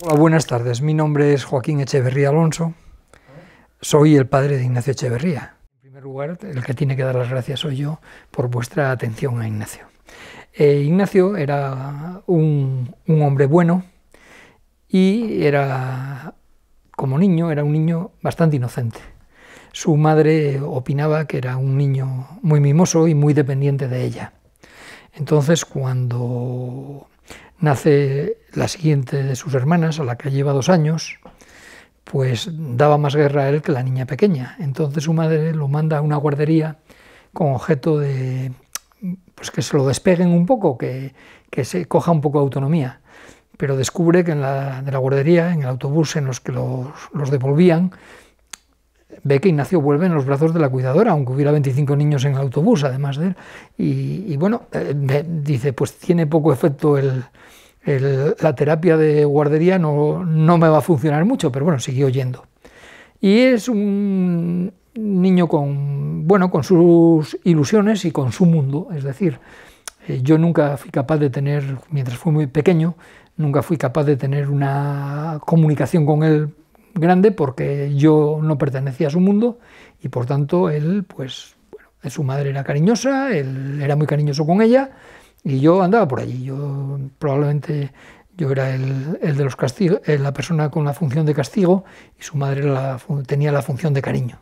buenas tardes. Mi nombre es Joaquín Echeverría Alonso. Soy el padre de Ignacio Echeverría. En primer lugar, el que tiene que dar las gracias soy yo por vuestra atención a Ignacio. Eh, Ignacio era un, un hombre bueno y era, como niño, era un niño bastante inocente. Su madre opinaba que era un niño muy mimoso y muy dependiente de ella. Entonces, cuando Nace la siguiente de sus hermanas, a la que lleva dos años, pues daba más guerra a él que la niña pequeña. Entonces su madre lo manda a una guardería con objeto de pues que se lo despeguen un poco, que, se coja un poco de autonomía. Pero descubre que en la, de la guardería, en el autobús en los que los, devolvían, ve que Ignacio vuelve en los brazos de la cuidadora, aunque hubiera 25 niños en el autobús, además de él. Y, bueno, eh, dice, pues tiene poco efecto el, la terapia de guardería no, no me va a funcionar mucho, pero bueno, siguió yendo. Y es un niño con, bueno, con sus ilusiones y con su mundo, es decir, eh, yo nunca fui capaz de tener, mientras fue muy pequeño, nunca fui capaz de tener una comunicación con él grande porque yo no pertenecía a su mundo y por tanto él, pues, bueno, su madre era cariñosa, él era muy cariñoso con ella y yo andaba por allí, yo probablemente yo era el, de los castigos, eh, la persona con la función de castigo y su madre tenía la función de cariño.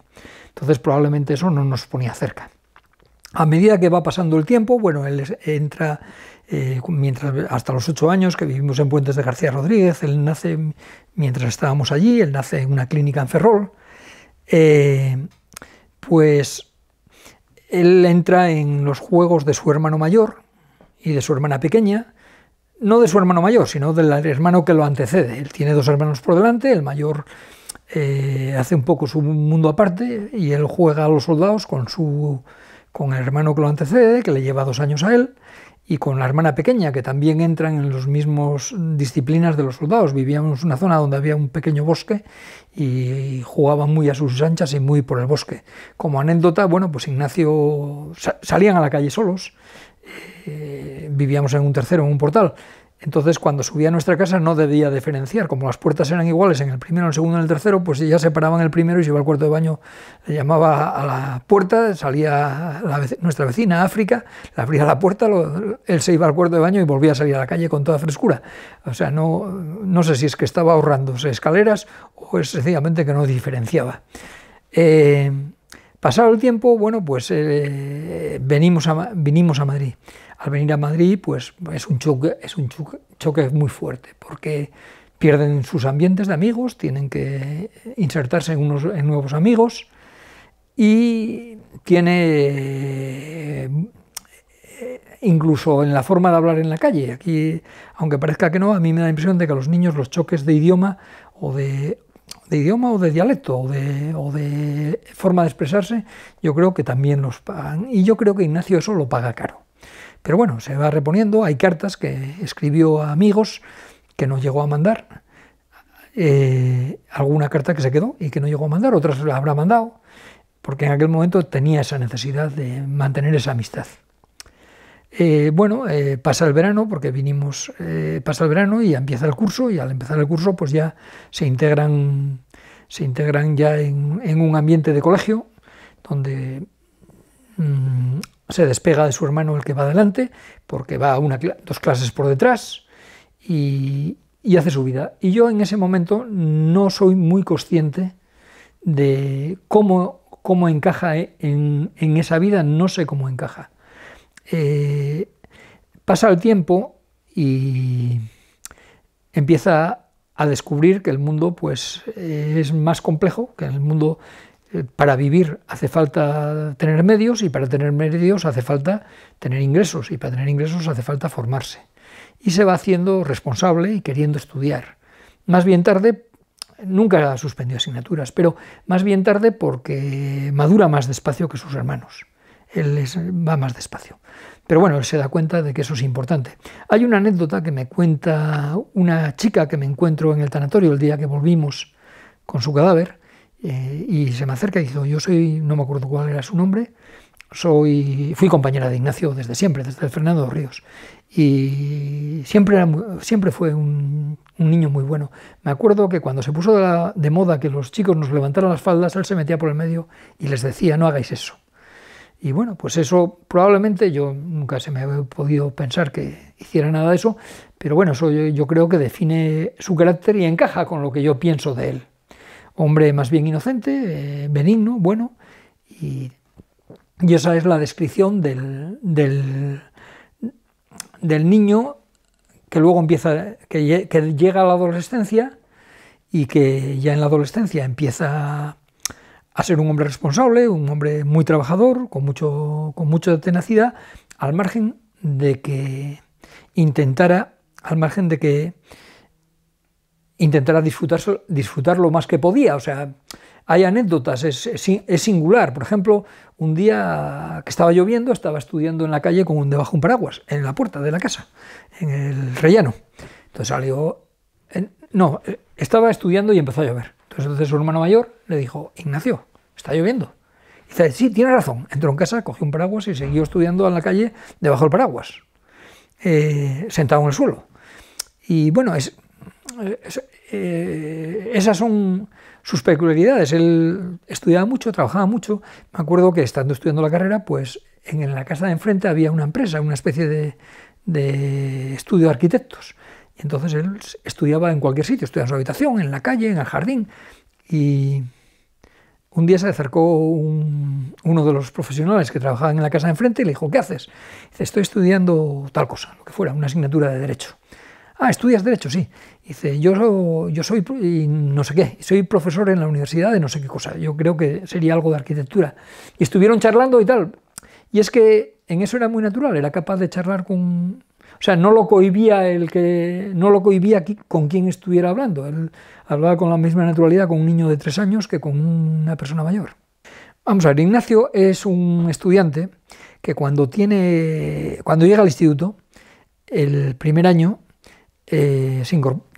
Entonces probablemente eso no nos ponía cerca. A medida que va pasando el tiempo, bueno, él entra eh, mientras, hasta los ocho años que vivimos en Puentes de García Rodríguez, él nace mientras estábamos allí, él nace en una clínica en Ferrol, eh, pues él entra en los juegos de su hermano mayor, y de su hermana pequeña, no de su hermano mayor, sino del hermano que lo antecede. Él tiene dos hermanos por delante, el mayor eh, hace un poco su mundo aparte y él juega a los soldados con, su, con el hermano que lo antecede, que le lleva dos años a él, y con la hermana pequeña, que también entran en las mismas disciplinas de los soldados. Vivíamos en una zona donde había un pequeño bosque y jugaban muy a sus anchas y muy por el bosque. Como anécdota, bueno, pues Ignacio salían a la calle solos eh, vivíamos en un tercero, en un portal. Entonces, cuando subía a nuestra casa no debía diferenciar. Como las puertas eran iguales en el primero, en el segundo, en el tercero, pues ya separaban el primero y se iba al cuarto de baño, le llamaba a la puerta, salía nuestra vecina África, le abría la puerta, él se iba al cuarto de baño y volvía a salir a la calle con toda frescura. O sea, no, no sé si es que estaba ahorrándose escaleras o es sencillamente que no diferenciaba. Eh, pasado el tiempo, bueno, pues eh, venimos vinimos a Madrid al venir a Madrid, pues es un choque, es un choque, muy fuerte, porque pierden sus ambientes de amigos, tienen que insertarse en, unos, nuevos amigos y tiene eh, incluso en la forma de hablar en la calle. Aquí, aunque parezca que no, a mí me da la impresión de que a los niños los choques de idioma o de, idioma o de dialecto o de, o de, forma de expresarse, yo creo que también los pagan. Y yo creo que Ignacio eso lo paga caro. Pero bueno, se va reponiendo, hay cartas que escribió a amigos que no llegó a mandar, eh, alguna carta que se quedó y que no llegó a mandar, otras la habrá mandado, porque en aquel momento tenía esa necesidad de mantener esa amistad. Eh, bueno, eh, pasa el verano, porque vinimos, pasa el verano y empieza el curso, y al empezar el curso, pues ya se integran, se integran ya en, un ambiente de colegio, donde mm, se despega de su hermano el que va adelante, porque va una, dos clases por detrás y, hace su vida. Y yo en ese momento no soy muy consciente de cómo, cómo encaja eh, en, esa vida, no sé cómo encaja. Eh, pasa el tiempo y empieza a descubrir que el mundo pues, es más complejo, que el mundo para vivir hace falta tener medios y para tener medios hace falta tener ingresos y para tener ingresos hace falta formarse. Y se va haciendo responsable y queriendo estudiar. Más bien tarde, nunca suspendió asignaturas, pero más bien tarde porque madura más despacio que sus hermanos. Él les va más despacio. Pero bueno, él se da cuenta de que eso es importante. Hay una anécdota que me cuenta una chica que me encuentro en el tanatorio el día que volvimos con su cadáver eh, y se me acerca y dice, yo soy, no me acuerdo cuál era su nombre, soy, fui compañera de Ignacio desde siempre, desde Fernando Ríos. Y siempre, siempre fue un, niño muy bueno. Me acuerdo que cuando se puso de, moda que los chicos nos levantaran las faldas, él se metía por el medio y les decía, no hagáis eso. Y bueno, pues eso probablemente yo nunca se me había podido pensar que hiciera nada de eso, pero bueno, eso yo creo que define su carácter y encaja con lo que yo pienso de él hombre más bien inocente, eh, benigno, bueno, y, esa es la descripción del, del, niño que luego empieza, que, llega a la adolescencia y que ya en la adolescencia empieza a ser un hombre responsable, un hombre muy trabajador, con, mucho, con mucha tenacidad, al margen de que intentara, al margen de que intentará disfrutar, disfrutar lo más que podía. O sea, hay anécdotas, es, singular. Por ejemplo, un día que estaba lloviendo, estaba estudiando en la calle con un debajo un paraguas, en la puerta de la casa, en el rellano. Entonces salió, no, eh, estaba estudiando y empezó a llover. Entonces, entonces su hermano mayor le dijo, Ignacio, está lloviendo. Y dice, sí, tiene razón. Entró en casa, cogió un paraguas y siguió estudiando en la calle debajo del paraguas, eh, sentado en el suelo. Y bueno, es, eh, esas son sus peculiaridades. Él estudiaba mucho, trabajaba mucho. Me acuerdo que estando estudiando la carrera, pues en la casa de enfrente había una empresa, una especie de, estudio de arquitectos. Y entonces él estudiaba en cualquier sitio, estudiaba en su habitación, en la calle, en el jardín. Y un día se acercó uno de los profesionales que trabajaban en la casa de enfrente y le dijo, ¿qué haces? estoy estudiando tal cosa, lo que fuera, una asignatura de derecho. Ah, estudias derecho, sí. Dice, yo, yo soy no sé qué, soy profesor en la universidad de no sé qué cosa, yo creo que sería algo de arquitectura. Y estuvieron charlando y tal. Y es que en eso era muy natural, era capaz de charlar con... O sea, no lo cohibía, el que, no lo cohibía con quien estuviera hablando. Él hablaba con la misma naturalidad con un niño de tres años que con una persona mayor. Vamos a ver, Ignacio es un estudiante que cuando, tiene, cuando llega al instituto, el primer año eh,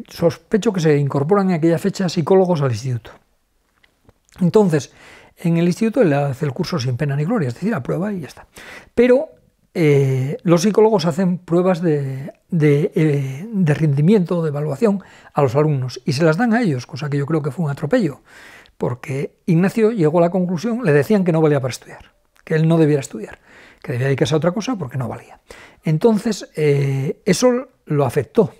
sospecho que se incorporan en aquella fecha psicólogos al instituto. Entonces, en el instituto él hace el curso sin pena ni gloria, es decir, prueba y ya está. Pero eh, los psicólogos hacen pruebas eh, de, rendimiento, de evaluación a los alumnos y se las dan a ellos, cosa que yo creo que fue un atropello, porque Ignacio llegó a la conclusión, le decían que no valía para estudiar, que él no debiera estudiar, que debía dedicarse a otra cosa porque no valía. Entonces, eso lo afectó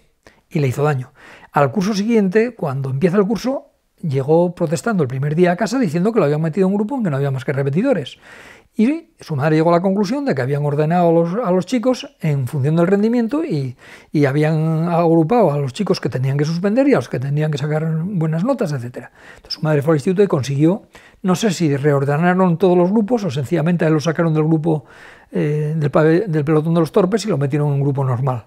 y le hizo daño. Al curso siguiente, cuando empieza el curso, llegó protestando el primer día a casa diciendo que lo habían metido en un grupo en que no había más que repetidores. Y su madre llegó a la conclusión de que habían ordenado a los, chicos en función del rendimiento y, habían agrupado a los chicos que tenían que suspender y a los que tenían que sacar buenas notas, etc. su madre fue al instituto y consiguió, no sé si reordenaron todos los grupos o sencillamente lo sacaron del grupo eh, del pelotón de los torpes y lo metieron en un grupo normal.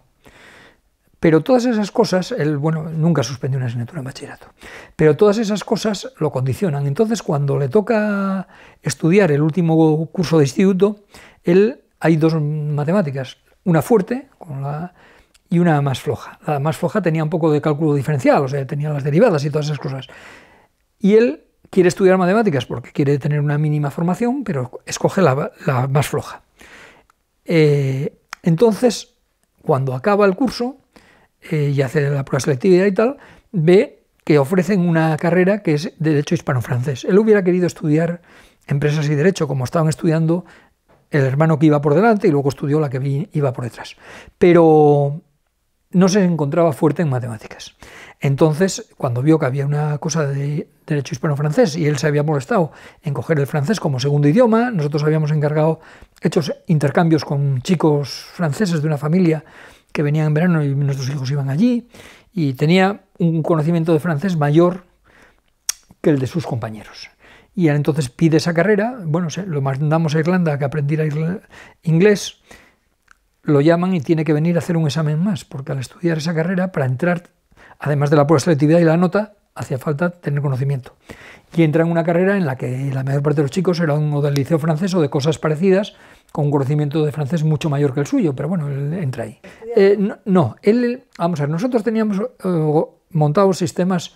Pero todas esas cosas, él, bueno, nunca suspendió una asignatura en bachillerato, pero todas esas cosas lo condicionan. Entonces, cuando le toca estudiar el último curso de instituto, él, hay dos matemáticas, una fuerte y una más floja. La más floja tenía un poco de cálculo diferencial, o sea, tenía las derivadas y todas esas cosas. Y él quiere estudiar matemáticas porque quiere tener una mínima formación, pero escoge la, más floja. Eh, entonces, cuando acaba el curso, eh, y hace la prueba selectividad y tal, ve que ofrecen una carrera que es Derecho Hispano-Francés. Él hubiera querido estudiar Empresas y Derecho, como estaban estudiando el hermano que iba por delante y luego estudió la que iba por detrás. Pero no se encontraba fuerte en matemáticas. Entonces, cuando vio que había una cosa de derecho hispano-francés y él se había molestado en coger el francés como segundo idioma, nosotros habíamos encargado, hechos intercambios con chicos franceses de una familia que venían en verano y nuestros hijos iban allí, y tenía un conocimiento de francés mayor que el de sus compañeros. Y entonces pide esa carrera, bueno, lo mandamos a Irlanda que aprendiera inglés, lo llaman y tiene que venir a hacer un examen más, porque al estudiar esa carrera, para entrar, además de la pura selectividad y la nota, hacía falta tener conocimiento. Y entra en una carrera en la que la mayor parte de los chicos eran o del liceo francés o de cosas parecidas, con un conocimiento de francés mucho mayor que el suyo, pero bueno, él entra ahí. Eh, no, él, vamos a ver, nosotros teníamos eh, montados sistemas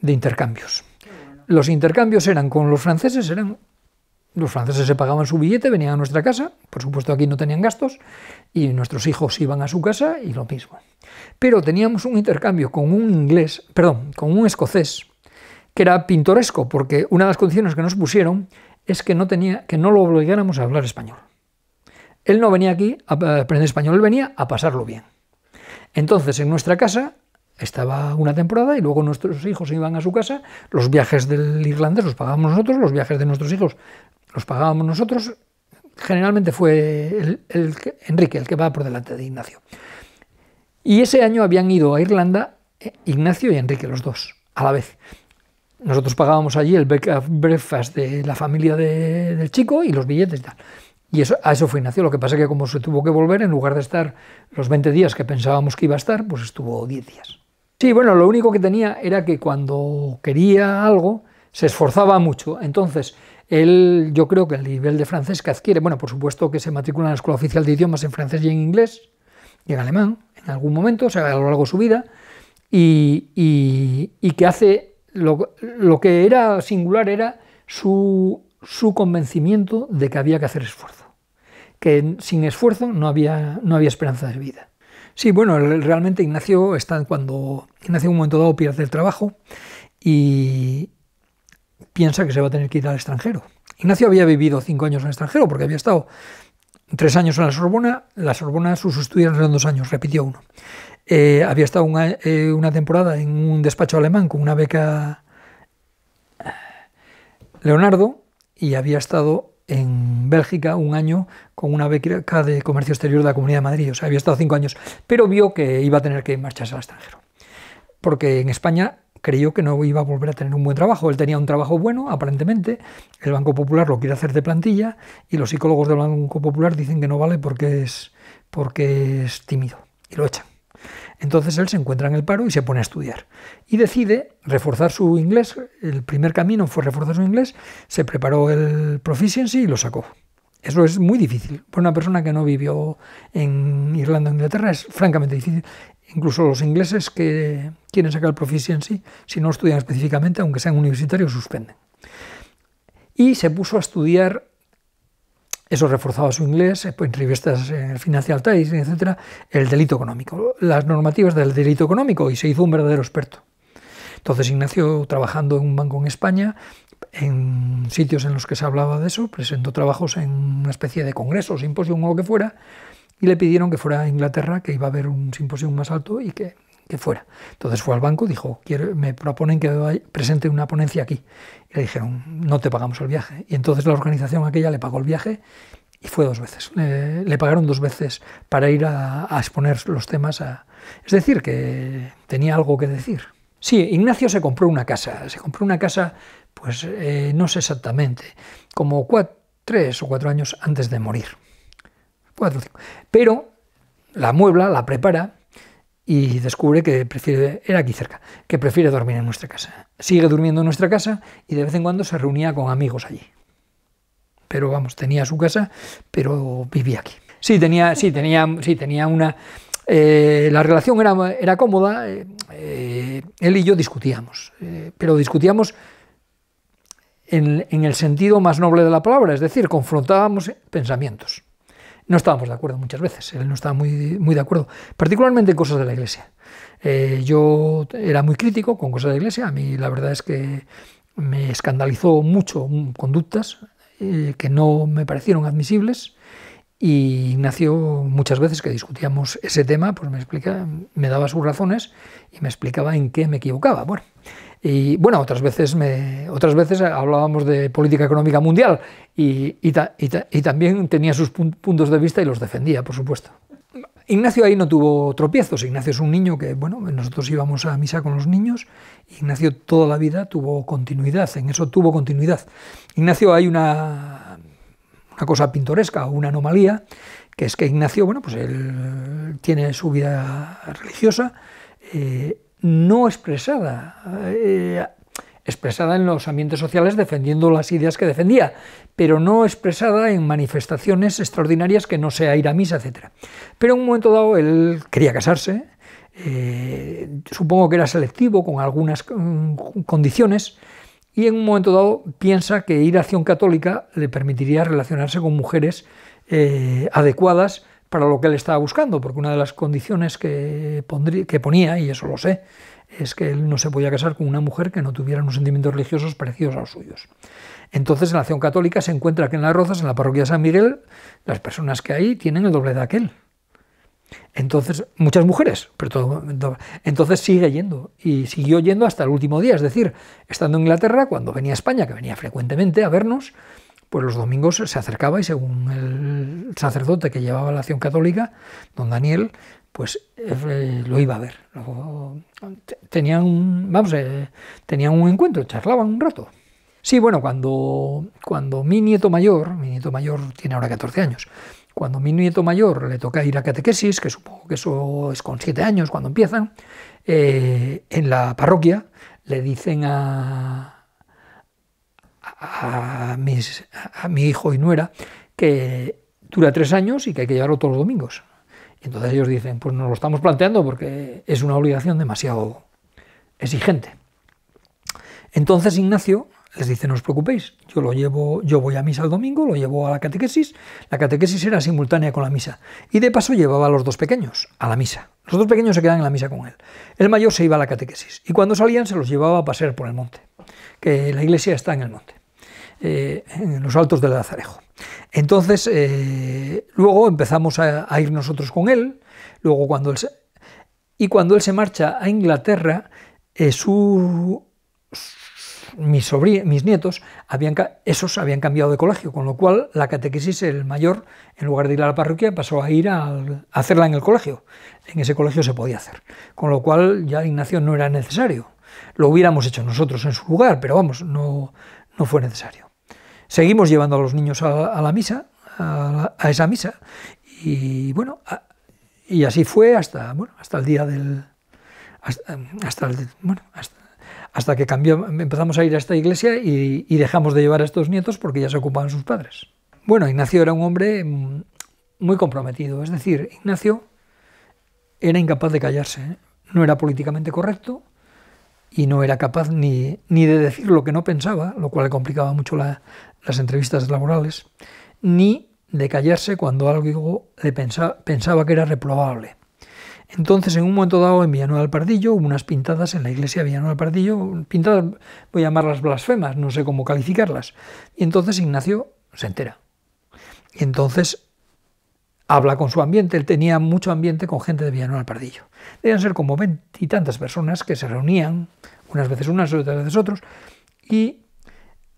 de intercambios. Los intercambios eran con los franceses, eran los franceses se pagaban su billete, venían a nuestra casa, por supuesto aquí no tenían gastos, y nuestros hijos iban a su casa y lo mismo. Pero teníamos un intercambio con un inglés, perdón, con un escocés, que era pintoresco, porque una de las condiciones que nos pusieron es que no, tenía, que no lo obligáramos a hablar español. Él no venía aquí a aprender español, él venía a pasarlo bien. Entonces, en nuestra casa estaba una temporada y luego nuestros hijos iban a su casa, los viajes del irlandés los pagábamos nosotros, los viajes de nuestros hijos los pagábamos nosotros, generalmente fue el, Enrique el que va por delante de Ignacio. Y ese año habían ido a Irlanda eh, Ignacio y Enrique, los dos, a la vez. Nosotros pagábamos allí el breakfast de la familia del chico y los billetes y tal. Y eso, a eso fue Ignacio. Lo que pasa es que como se tuvo que volver, en lugar de estar los 20 días que pensábamos que iba a estar, pues estuvo 10 días. Sí, bueno, lo único que tenía era que cuando quería algo, se esforzaba mucho. Entonces, él, yo creo que el nivel de francés que adquiere, bueno, por supuesto que se matricula en la Escuela Oficial de Idiomas en francés y en inglés, y en alemán, en algún momento, o sea, a lo largo de su vida, y, y, que hace, lo que era singular era su su convencimiento de que había que hacer esfuerzo, que sin esfuerzo no había, no había esperanza de vida. Sí, bueno, realmente Ignacio está cuando Ignacio en un momento dado pierde el trabajo y piensa que se va a tener que ir al extranjero. Ignacio había vivido cinco años en el extranjero porque había estado tres años en la Sorbona, la Sorbona sus estudios eran dos años, repitió uno. Eh, había estado eh, una, temporada en un despacho alemán con una beca eh, Leonardo y había estado en Bélgica un año con una beca de comercio exterior de la Comunidad de Madrid, o sea, había estado cinco años, pero vio que iba a tener que marcharse al extranjero, porque en España creyó que no iba a volver a tener un buen trabajo. Él tenía un trabajo bueno, aparentemente. El Banco Popular lo quiere hacer de plantilla y los psicólogos del Banco Popular dicen que no vale porque es, porque es tímido y lo echan. Entonces él se encuentra en el paro y se pone a estudiar. Y decide reforzar su inglés. El primer camino fue reforzar su inglés, se preparó el proficiency y lo sacó. Eso es muy difícil. Para una persona que no vivió en Irlanda o Inglaterra es francamente difícil. Incluso los ingleses que quieren sacar el proficiency, si no estudian específicamente, aunque sean universitarios, suspenden. Y se puso a estudiar eso reforzaba su inglés eh, pues, entrevistas en el Financial Times, etcétera, el delito económico, las normativas del delito económico, y se hizo un verdadero experto. Entonces Ignacio, trabajando en un banco en España, en sitios en los que se hablaba de eso, presentó trabajos en una especie de congreso, simposio o lo que fuera, y le pidieron que fuera a Inglaterra, que iba a haber un simposio más alto y que que fuera. Entonces fue al banco, dijo, me proponen que presente una ponencia aquí. Y le dijeron, no te pagamos el viaje. Y entonces la organización aquella le pagó el viaje y fue dos veces. Le, pagaron dos veces para ir a, exponer los temas. A, es decir, que tenía algo que decir. Sí, Ignacio se compró una casa. Se compró una casa, pues eh, no sé exactamente, como tres o cuatro años antes de morir. Cuatro, Pero la muebla, la prepara y descubre que prefiere, era aquí cerca, que prefiere dormir en nuestra casa. Sigue durmiendo en nuestra casa y de vez en cuando se reunía con amigos allí. Pero vamos, tenía su casa, pero vivía aquí. Sí, tenía, sí, tenía, sí, tenía una... Eh, la relación era, cómoda, eh, él y yo discutíamos, eh, pero discutíamos en el sentido más noble de la palabra, es decir, confrontábamos pensamientos no estábamos de acuerdo muchas veces, él no estaba muy, muy de acuerdo, particularmente en cosas de la iglesia. Eh, yo era muy crítico con cosas de la iglesia, a mí la verdad es que me escandalizó mucho conductas eh, que no me parecieron admisibles y Ignacio muchas veces que discutíamos ese tema, pues me explicaba me daba sus razones y me explicaba en qué me equivocaba. Bueno, y bueno, otras veces, me, otras veces hablábamos de política económica mundial y, y, también tenía sus puntos de vista y los defendía, por supuesto. Ignacio ahí no tuvo tropiezos. Ignacio es un niño que, bueno, nosotros íbamos a misa con los niños. Ignacio toda la vida tuvo continuidad, en eso tuvo continuidad. Ignacio hay una, una cosa pintoresca, una anomalía, que es que Ignacio, bueno, pues él tiene su vida religiosa. Eh, no expresada, eh, expresada en los ambientes sociales defendiendo las ideas que defendía, pero no expresada en manifestaciones extraordinarias que no sea ir a misa, etc. Pero en un momento dado él quería casarse, eh, supongo que era selectivo con algunas mm, condiciones, y en un momento dado piensa que ir a acción católica le permitiría relacionarse con mujeres eh, adecuadas para lo que él estaba buscando, porque una de las condiciones que, ponía, y eso lo sé, es que él no se podía casar con una mujer que no tuviera unos sentimientos religiosos parecidos a los suyos. Entonces, en la acción católica se encuentra que en Las Rozas, en la parroquia de San Miguel, las personas que ahí tienen el doble de aquel. Entonces, muchas mujeres, pero todo, entonces sigue yendo y siguió yendo hasta el último día, es decir, estando en Inglaterra, cuando venía a España, que venía frecuentemente a vernos, pues los domingos se acercaba y según el sacerdote que llevaba la acción católica, don Daniel, pues eh, lo iba a ver. tenían, un, vamos, eh, tenían un encuentro, charlaban un rato. Sí, bueno, cuando, cuando mi nieto mayor, mi nieto mayor tiene ahora 14 años, cuando mi nieto mayor le toca ir a catequesis, que supongo que eso es con 7 años cuando empiezan, eh, en la parroquia le dicen a, a, mis, a mi hijo y nuera que dura tres años y que hay que llevarlo todos los domingos. Y entonces ellos dicen, pues nos lo estamos planteando porque es una obligación demasiado exigente. Entonces Ignacio les dice, no os preocupéis, yo lo llevo, yo voy a misa el domingo, lo llevo a la catequesis, la catequesis era simultánea con la misa, y de paso llevaba a los dos pequeños a la misa. Los dos pequeños se quedan en la misa con él. El mayor se iba a la catequesis, y cuando salían se los llevaba a pasear por el monte, que la iglesia está en el monte. Eh, en los altos del Lazarejo. Entonces, eh, luego empezamos a, ir nosotros con él, luego cuando él y cuando él se marcha a Inglaterra, eh, mis, nietos, habían, esos habían cambiado de colegio, con lo cual la catequesis, el mayor, en lugar de ir a la parroquia, pasó a ir a, hacerla en el colegio. En ese colegio se podía hacer, con lo cual ya Ignacio no era necesario. Lo hubiéramos hecho nosotros en su lugar, pero vamos, no fue necesario. Seguimos llevando a los niños a, la misa, a, esa misa, y bueno, y así fue hasta, bueno, hasta el día del... Hasta, hasta bueno, hasta, que cambió, empezamos a ir a esta iglesia y, dejamos de llevar a estos nietos porque ya se ocupaban sus padres. Bueno, Ignacio era un hombre mm, muy comprometido, es decir, Ignacio era incapaz de callarse, ¿eh? no era políticamente correcto, y no era capaz ni, de decir lo que no pensaba, lo cual le complicaba mucho las entrevistas laborales, ni de callarse cuando algo le pensaba, pensaba que era reprobable. Entonces, en un momento dado, en Villanueva del Pardillo, hubo unas pintadas en la iglesia de Villanueva del Pardillo, pintadas, voy a llamarlas blasfemas, no sé cómo calificarlas. Y entonces Ignacio se entera. Y entonces habla con su ambiente, él tenía mucho ambiente con gente de Villanueva al Pardillo. Debían ser como veintitantas personas que se reunían, unas veces unas, otras veces otros, y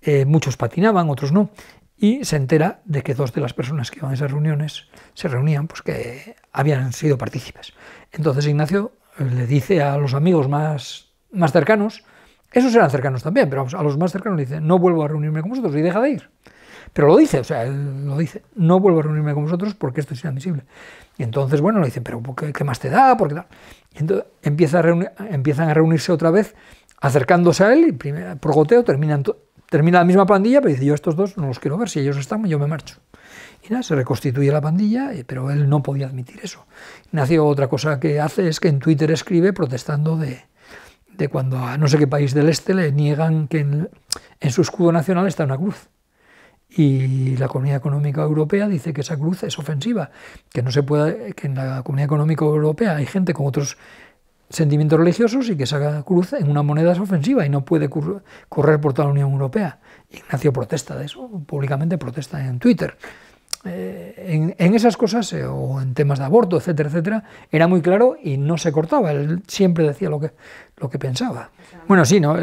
eh, muchos patinaban, otros no, y se entera de que dos de las personas que iban a esas reuniones se reunían, pues que habían sido partícipes. Entonces Ignacio eh, le dice a los amigos más, más cercanos, esos eran cercanos también, pero a los más cercanos le dice, no vuelvo a reunirme con vosotros y deja de ir. Pero lo dice, o sea, él lo dice, no vuelvo a reunirme con vosotros porque esto es inadmisible. Y entonces, bueno, le dice, pero ¿qué, más te da? ¿Por tal? Y entonces empiezan a reunirse otra vez, acercándose a él, y primer, por goteo termina la misma pandilla, pero dice, yo estos dos no los quiero ver, si ellos están, yo me marcho. Y nada, se reconstituye la pandilla, eh, pero él no podía admitir eso. Nació otra cosa que hace es que en Twitter escribe protestando de, cuando a no sé qué país del este le niegan que en su escudo nacional está una cruz y la Comunidad Económica Europea dice que esa cruz es ofensiva, que no se puede, que en la Comunidad Económica Europea hay gente con otros sentimientos religiosos y que esa cruz en una moneda es ofensiva y no puede correr por toda la Unión Europea. Ignacio protesta de eso, públicamente protesta en Twitter. Eh, en, esas cosas, eh, o en temas de aborto, etcétera, etcétera, era muy claro y no se cortaba. Él siempre decía lo que, lo que pensaba. bueno, sí, ¿no?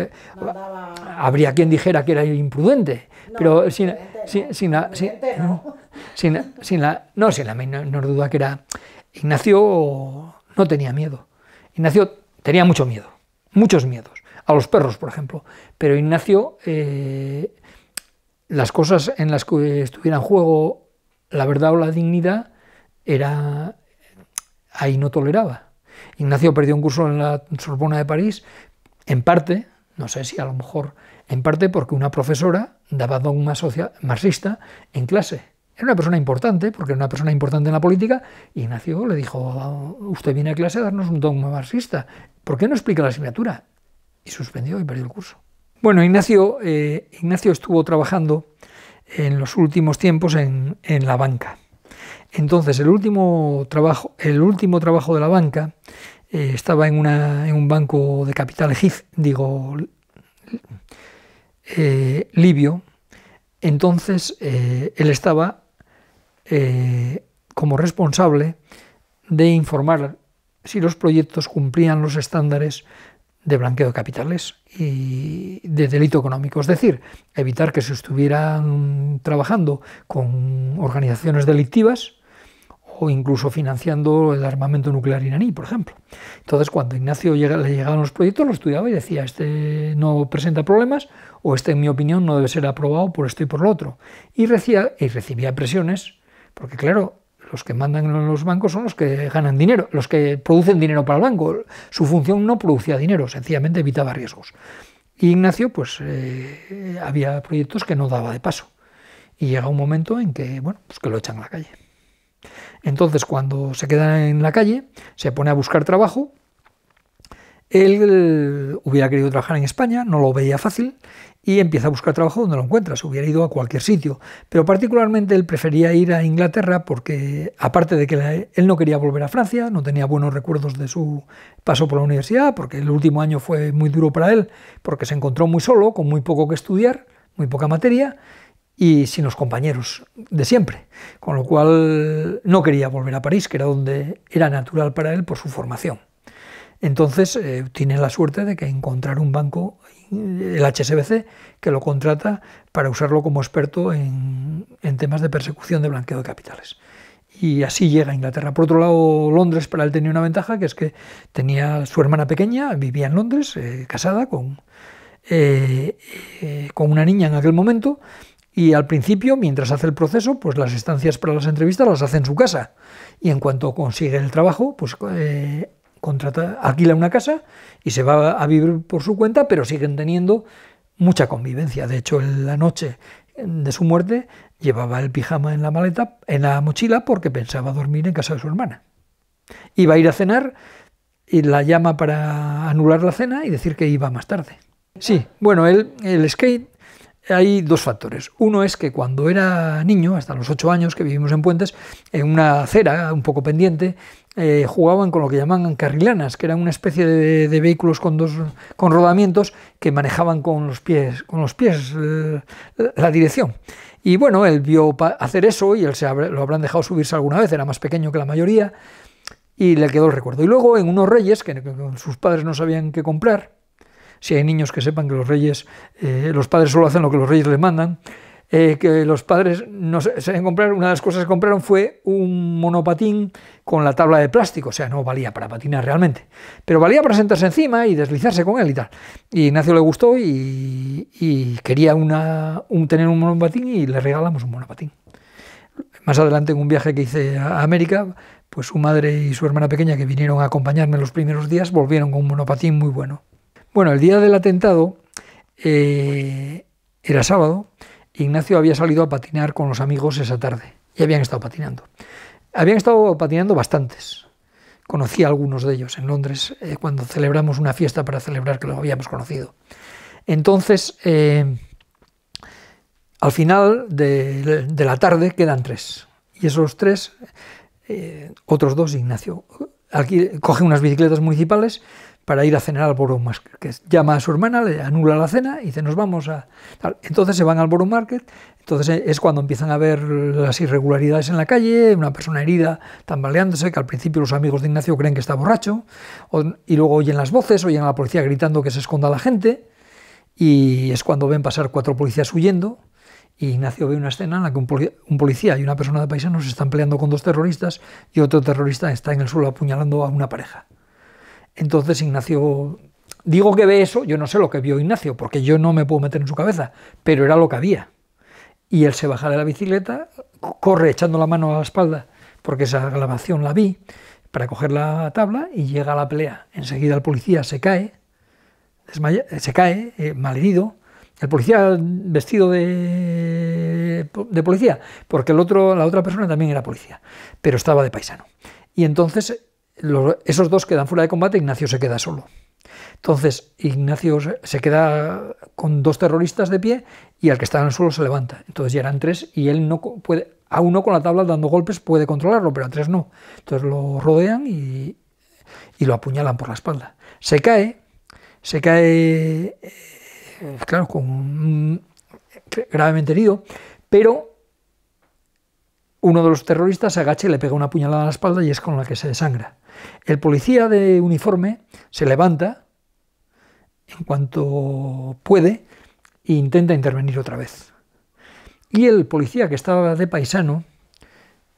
Habría quien dijera que era imprudente, pero sin, la, sin, sin, la, no, la menor duda que era, Ignacio no tenía miedo. Ignacio tenía mucho miedo, muchos miedos, a los perros, por ejemplo. Pero Ignacio, eh, las cosas en las que estuviera en juego la verdad o la dignidad, era ahí no toleraba. Ignacio perdió un curso en la Sorbona de París, en parte, no sé si a lo mejor en parte porque una profesora daba dogma marxista en clase. Era una persona importante, porque era una persona importante en la política, y Ignacio le dijo, ah, usted viene a clase a darnos un dogma marxista, ¿por qué no explica la asignatura? Y suspendió y perdió el curso. Bueno, Ignacio, eh, Ignacio estuvo trabajando en los últimos tiempos en, la banca. Entonces, el último trabajo, el último trabajo de la banca eh, estaba en, en, un banco de capital, digo, eh, libio, entonces eh, él estaba eh, como responsable de informar si los proyectos cumplían los estándares de blanqueo de capitales y de delito económico. Es decir, evitar que se estuvieran trabajando con organizaciones delictivas o incluso financiando el armamento nuclear iraní, por ejemplo. Entonces, cuando Ignacio le llegaban los proyectos, lo estudiaba y decía, este no presenta problemas o este, en mi opinión, no debe ser aprobado por esto y por lo otro. Y recibía, y recibía presiones, porque claro, los que mandan los bancos son los que ganan dinero, los que producen dinero para el banco. Su función no producía dinero, sencillamente evitaba riesgos. Y Ignacio, pues eh, había proyectos que no daba de paso. Y llega un momento en que, bueno, pues que lo echan a la calle. Entonces, cuando se queda en la calle, se pone a buscar trabajo. Él hubiera querido trabajar en España, no lo veía fácil y empieza a buscar trabajo donde lo encuentra, se Hubiera ido a cualquier sitio, pero particularmente él prefería ir a Inglaterra porque, aparte de que él no quería volver a Francia, no tenía buenos recuerdos de su paso por la universidad, porque el último año fue muy duro para él, porque se encontró muy solo, con muy poco que estudiar, muy poca materia y sin los compañeros de siempre, con lo cual no quería volver a París, que era donde era natural para él por su formación. Entonces eh, tiene la suerte de que encontrar un banco, el HSBC, que lo contrata para usarlo como experto en, temas de persecución de blanqueo de capitales y así llega a Inglaterra. Por otro lado, Londres para él tenía una ventaja, que es que tenía su hermana pequeña, vivía en Londres, eh, casada con, eh, con una niña en aquel momento, y al principio, mientras hace el proceso, pues las estancias para las entrevistas las hace en su casa. Y en cuanto consigue el trabajo, pues eh, contrata, alquila una casa y se va a vivir por su cuenta, pero siguen teniendo mucha convivencia. De hecho, en la noche de su muerte llevaba el pijama en la maleta, en la mochila, porque pensaba dormir en casa de su hermana. Iba a ir a cenar y la llama para anular la cena y decir que iba más tarde. Sí, bueno, el, el skate hay dos factores. Uno es que cuando era niño, hasta los ocho años que vivimos en Puentes, en una acera un poco pendiente, eh, jugaban con lo que llaman carrilanas, que eran una especie de, vehículos con dos con rodamientos que manejaban con los pies, con los pies eh, la dirección. Y bueno, él vio hacer eso y él se lo habrán dejado subirse alguna vez, era más pequeño que la mayoría y le quedó el recuerdo. Y luego en unos Reyes, que sus padres no sabían qué comprar, si hay niños que sepan que los reyes, eh, los padres solo hacen lo que los reyes les mandan, eh, que los padres no se, comprar, una de las cosas que compraron fue un monopatín con la tabla de plástico, o sea, no valía para patinar realmente, pero valía para sentarse encima y deslizarse con él y tal. Y Ignacio le gustó y, quería un, tener un monopatín y le regalamos un monopatín. Más adelante en un viaje que hice a América, pues su madre y su hermana pequeña que vinieron a acompañarme los primeros días volvieron con un monopatín muy bueno. Bueno, el día del atentado eh, era sábado. Ignacio había salido a patinar con los amigos esa tarde y habían estado patinando. Habían estado patinando bastantes. Conocí a algunos de ellos en Londres eh, cuando celebramos una fiesta para celebrar que los habíamos conocido. Entonces, eh, al final de, la tarde quedan tres. Y esos tres, otros dos, Ignacio, aquí coge unas bicicletas municipales, para ir a cenar al Borough Market, que llama a su hermana, le anula la cena y dice, nos vamos a... Entonces se van al Borough Market, entonces es cuando empiezan a ver las irregularidades en la calle, una persona herida tambaleándose, que al principio los amigos de Ignacio creen que está borracho, y luego oyen las voces, oyen a la policía gritando que se esconda la gente, y es cuando ven pasar cuatro policías huyendo, y Ignacio ve una escena en la que un, policía y una persona de paisanos están peleando con dos terroristas y otro terrorista está en el suelo apuñalando a una pareja. Entonces Ignacio, digo que ve eso, yo no sé lo que vio Ignacio, porque yo no me puedo meter en su cabeza, pero era lo que había. Y él se baja de la bicicleta, corre echando la mano a la espalda, porque esa grabación la vi, para coger la tabla y llega a la pelea. Enseguida el policía se cae, eh, se cae, eh, malherido. El policía vestido de, de, policía, porque el otro, la otra persona también era policía, pero estaba de paisano. Y entonces esos dos quedan fuera de combate, Ignacio se queda solo. Entonces, Ignacio se queda con dos terroristas de pie y al que está en el suelo se levanta. Entonces ya eran tres y él no puede, a uno con la tabla dando golpes puede controlarlo, pero a tres no. Entonces lo rodean y, lo apuñalan por la espalda. Se cae, se cae, eh, claro, con, eh, gravemente herido, pero uno de los terroristas se agacha y le pega una puñalada en la espalda y es con la que se desangra. El policía de uniforme se levanta en cuanto puede e intenta intervenir otra vez. Y el policía que estaba de paisano,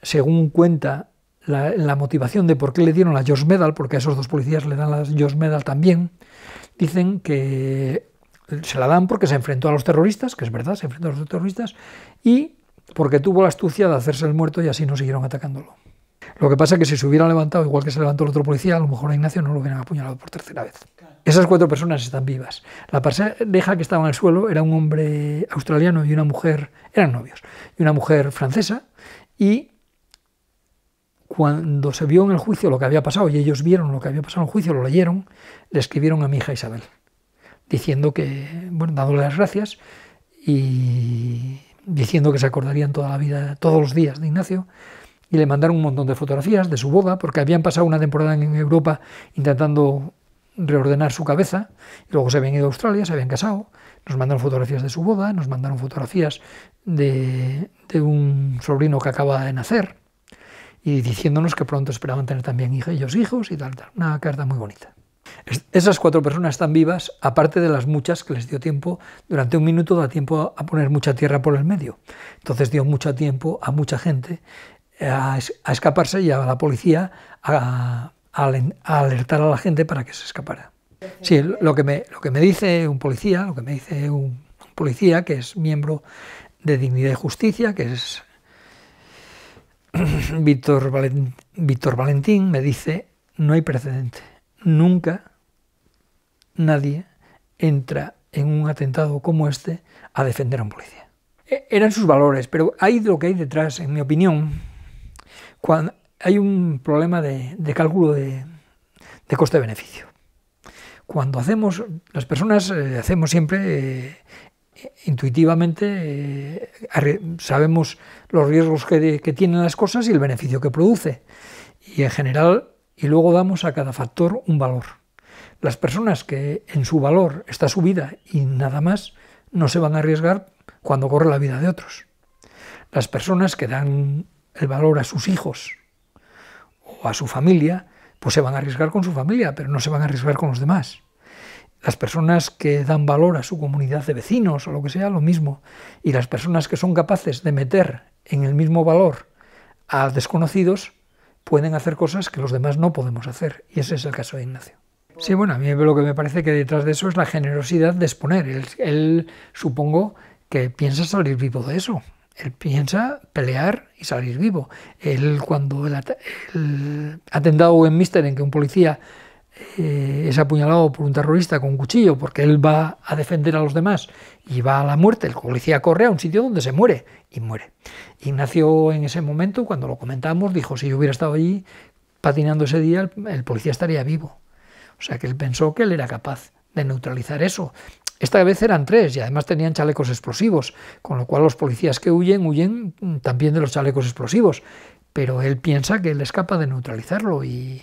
según cuenta la, la motivación de por qué le dieron la George Medal, porque a esos dos policías le dan la George Medal también, dicen que se la dan porque se enfrentó a los terroristas, que es verdad, se enfrentó a los terroristas, y porque tuvo la astucia de hacerse el muerto y así no siguieron atacándolo. Lo que pasa es que si se hubiera levantado, igual que se levantó el otro policía, a lo mejor a Ignacio no lo hubieran apuñalado por tercera vez. Esas cuatro personas están vivas. La pareja que estaba en el suelo era un hombre australiano y una mujer, eran novios, y una mujer francesa, y cuando se vio en el juicio lo que había pasado, y ellos vieron lo que había pasado en el juicio, lo leyeron, le escribieron a mi hija Isabel, diciendo que, bueno, dándole las gracias y diciendo que se acordarían toda la vida, todos los días de Ignacio, y le mandaron un montón de fotografías de su boda, porque habían pasado una temporada en Europa intentando reordenar su cabeza, y luego se habían ido a Australia, se habían casado, nos mandaron fotografías de su boda, nos mandaron fotografías de, un sobrino que acaba de nacer, y diciéndonos que pronto esperaban tener también ellos hijos y tal, tal. Una carta muy bonita. Esas cuatro personas están vivas, aparte de las muchas que les dio tiempo, durante un minuto da tiempo a poner mucha tierra por el medio. Entonces dio mucho tiempo a mucha gente eh, a, escaparse y a la policía a, alertar a la gente para que se escapara. Sí, lo que me, lo que me dice un policía, lo que me dice un, un policía que es miembro de Dignidad y Justicia, que es Víctor Valentín, me dice, no hay precedente. Nunca nadie entra en un atentado como este a defender a un policía. E, eran sus valores, pero hay lo que hay detrás, en mi opinión, cuando hay un problema de, cálculo de, coste-beneficio. Cuando hacemos, las personas eh, hacemos siempre eh, intuitivamente, eh, sabemos los riesgos que tienen las cosas y el beneficio que produce. Y en general, y luego damos a cada factor un valor. Las personas que en su valor está su vida y nada más, no se van a arriesgar cuando corre la vida de otros. Las personas que dan el valor a sus hijos o a su familia, pues se van a arriesgar con su familia, pero no se van a arriesgar con los demás. Las personas que dan valor a su comunidad de vecinos o lo que sea, lo mismo. Y las personas que son capaces de meter en el mismo valor a desconocidos, pueden hacer cosas que los demás no podemos hacer. Y ese es el caso de Ignacio. Sí, bueno, a mí lo que me parece que detrás de eso es la generosidad de exponer. Él, supongo que piensa salir vivo de eso. Él piensa pelear y salir vivo. Él cuando el, at en Mister en que un policía eh, es apuñalado por un terrorista con un cuchillo porque él va a defender a los demás y va a la muerte, el policía corre a un sitio donde se muere y muere. Ignacio en ese momento, cuando lo comentamos, dijo, si yo hubiera estado allí patinando ese día, el policía estaría vivo. O sea que él pensó que él era capaz de neutralizar eso. Esta vez eran tres y además tenían chalecos explosivos, con lo cual los policías que huyen huyen también de los chalecos explosivos. Pero él piensa que él es capaz de neutralizarlo y,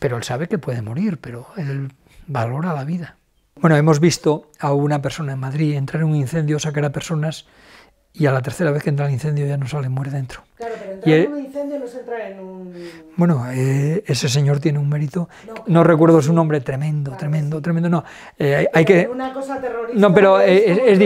pero él sabe que puede morir, pero él valora la vida. Bueno, hemos visto a una persona en Madrid entrar en un incendio, sacar a personas y a la tercera vez que entra el incendio ya no sale, muere dentro. Claro, pero entrar en un incendio no en un... Bueno, eh, ese señor tiene un mérito, no, recuerdo su nombre, tremendo, tremendo, tremendo, no, eh, hay que... Una cosa terrorista... No, pero eh, es,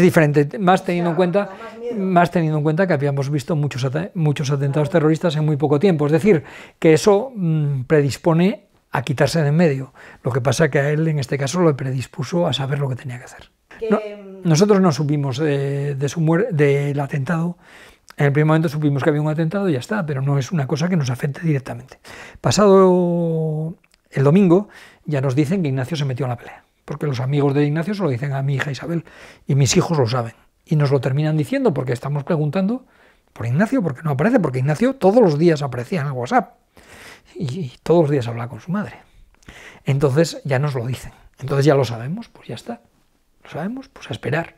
diferente, más teniendo, en cuenta, más, teniendo en cuenta que habíamos visto muchos, muchos atentados terroristas en muy poco tiempo, es decir, que eso mm, predispone a quitarse de en medio. Lo que pasa que a él en este caso lo predispuso a saber lo que tenía que hacer. Em, nosotros no supimos de, su del atentado. En el primer momento supimos que había un atentado y ya está, pero no es una cosa que nos afecte directamente. Pasado el domingo ya nos dicen que Ignacio se metió en la pelea, porque los amigos de Ignacio se lo dicen a mi hija Isabel y mis hijos lo saben. Y nos lo terminan diciendo porque estamos preguntando por Ignacio, porque no aparece, porque Ignacio todos los días aparecía en el WhatsApp y todos los días habla con su madre. Entonces ya nos lo dicen. Entonces ya lo sabemos, pues ya está. Lo sabemos, pues a esperar.